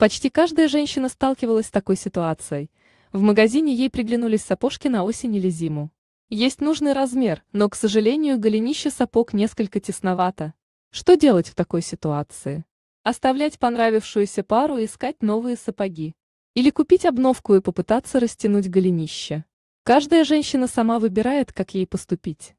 Почти каждая женщина сталкивалась с такой ситуацией. В магазине ей приглянулись сапожки на осень или зиму. Есть нужный размер, но, к сожалению, голенище сапог несколько тесновато. Что делать в такой ситуации? Оставлять понравившуюся пару и искать новые сапоги. Или купить обновку и попытаться растянуть голенище. Каждая женщина сама выбирает, как ей поступить.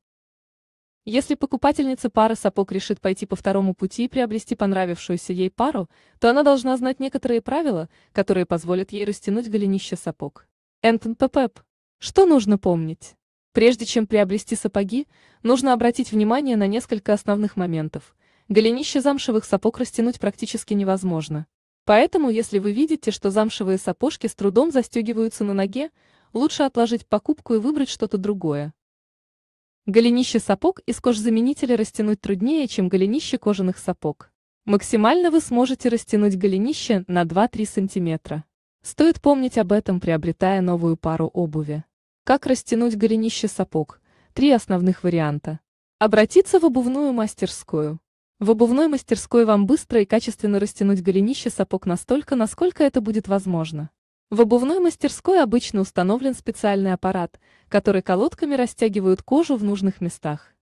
Если покупательница пары сапог решит пойти по второму пути и приобрести понравившуюся ей пару, то она должна знать некоторые правила, которые позволят ей растянуть голенище сапог. Энтон Пепеп. Что нужно помнить? Прежде чем приобрести сапоги, нужно обратить внимание на несколько основных моментов. Голенище замшевых сапог растянуть практически невозможно. Поэтому, если вы видите, что замшевые сапожки с трудом застегиваются на ноге, лучше отложить покупку и выбрать что-то другое. Голенище сапог из кожзаменителя растянуть труднее, чем голенище кожаных сапог. Максимально вы сможете растянуть голенище на 2-3 см. Стоит помнить об этом, приобретая новую пару обуви. Как растянуть голенище сапог? Три основных варианта. Обратиться в обувную мастерскую. В обувной мастерской вам быстро и качественно растянуть голенище сапог настолько, насколько это будет возможно. В обувной мастерской обычно установлен специальный аппарат, который колодками растягивают кожу в нужных местах.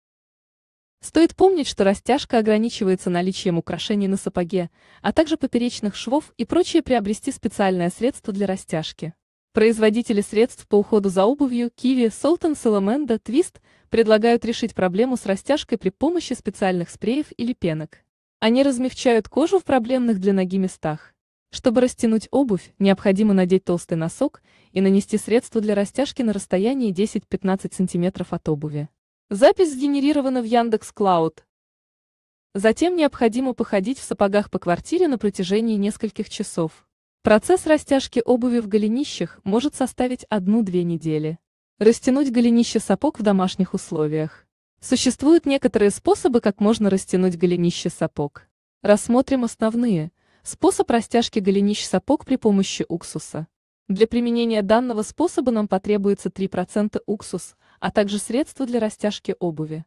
Стоит помнить, что растяжка ограничивается наличием украшений на сапоге, а также поперечных швов и прочее приобрести специальное средство для растяжки. Производители средств по уходу за обувью Kiwi, Solten, Salamanda, Twist предлагают решить проблему с растяжкой при помощи специальных спреев или пенок. Они размягчают кожу в проблемных для ноги местах. Чтобы растянуть обувь, необходимо надеть толстый носок и нанести средство для растяжки на расстоянии 10-15 см от обуви. Запись сгенерирована в Яндекс Клауд. Затем необходимо походить в сапогах по квартире на протяжении нескольких часов. Процесс растяжки обуви в голенищах может составить 1-2 недели. Растянуть голенище сапог в домашних условиях. Существуют некоторые способы, как можно растянуть голенище сапог. Рассмотрим основные – Способ растяжки голенищ сапог при помощи уксуса. Для применения данного способа нам потребуется 3% уксус, а также средства для растяжки обуви.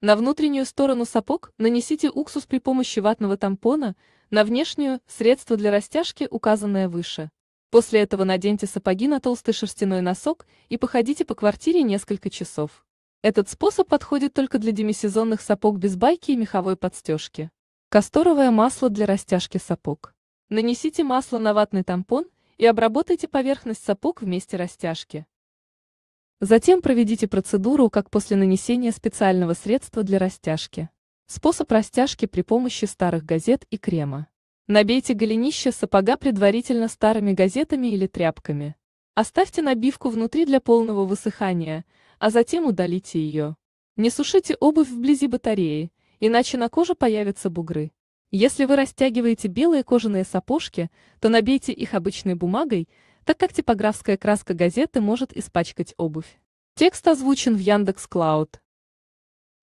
На внутреннюю сторону сапог нанесите уксус при помощи ватного тампона, на внешнюю – средство для растяжки, указанное выше. После этого наденьте сапоги на толстый шерстяной носок и походите по квартире несколько часов. Этот способ подходит только для демисезонных сапог без байки и меховой подстежки. Касторовое масло для растяжки сапог. Нанесите масло на ватный тампон и обработайте поверхность сапог в месте растяжки. Затем проведите процедуру, как после нанесения специального средства для растяжки. Способ растяжки при помощи старых газет и крема. Набейте голенище сапога предварительно старыми газетами или тряпками. Оставьте набивку внутри для полного высыхания, а затем удалите ее. Не сушите обувь вблизи батареи – иначе на коже появятся бугры. Если вы растягиваете белые кожаные сапожки, то набейте их обычной бумагой, так как типографская краска газеты может испачкать обувь. Текст озвучен в Яндекс Клауд.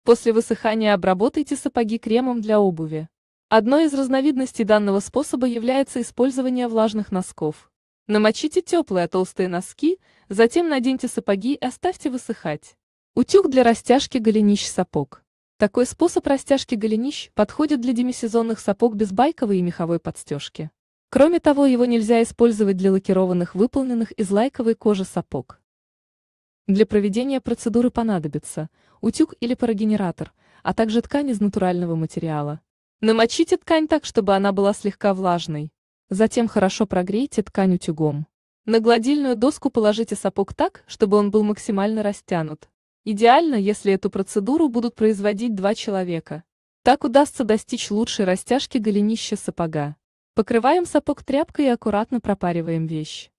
После высыхания обработайте сапоги кремом для обуви. Одной из разновидностей данного способа является использование влажных носков. Намочите теплые толстые носки, затем наденьте сапоги и оставьте высыхать. Утюг для растяжки голенищ сапог. Такой способ растяжки голенищ подходит для демисезонных сапог без байковой и меховой подстежки. Кроме того, его нельзя использовать для лакированных, выполненных из лайковой кожи сапог. Для проведения процедуры понадобится утюг или парогенератор, а также ткань из натурального материала. Намочите ткань так, чтобы она была слегка влажной. Затем хорошо прогрейте ткань утюгом. На гладильную доску положите сапог так, чтобы он был максимально растянут. Идеально, если эту процедуру будут производить два человека. Так удастся достичь лучшей растяжки голенища сапога. Покрываем сапог тряпкой и аккуратно пропариваем вещь.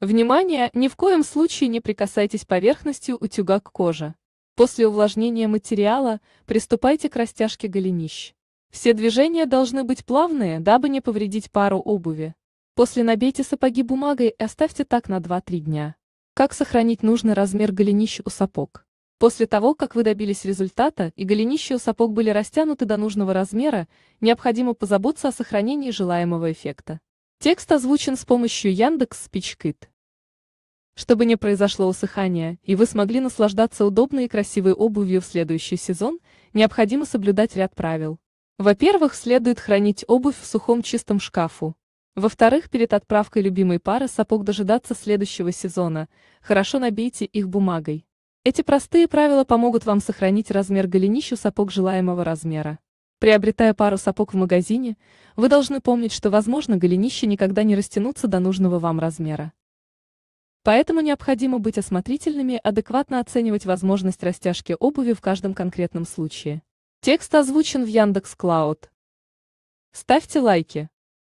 Внимание, ни в коем случае не прикасайтесь поверхностью утюга к коже. После увлажнения материала приступайте к растяжке голенищ. Все движения должны быть плавные, дабы не повредить пару обуви. После набейте сапоги бумагой и оставьте так на 2-3 дня. Как сохранить нужный размер голенища у сапог? После того, как вы добились результата и голенища у сапог были растянуты до нужного размера, необходимо позаботиться о сохранении желаемого эффекта. Текст озвучен с помощью Яндекс Спичкит. Чтобы не произошло усыхание, и вы смогли наслаждаться удобной и красивой обувью в следующий сезон, необходимо соблюдать ряд правил. Во-первых, следует хранить обувь в сухом чистом шкафу. Во-вторых, перед отправкой любимой пары сапог дожидаться следующего сезона, хорошо набейте их бумагой. Эти простые правила помогут вам сохранить размер голенищу сапог желаемого размера. Приобретая пару сапог в магазине, вы должны помнить, что, возможно, голенище никогда не растянутся до нужного вам размера. Поэтому необходимо быть осмотрительными, адекватно оценивать возможность растяжки обуви в каждом конкретном случае. Текст озвучен в Яндекс.Клауд. Ставьте лайки.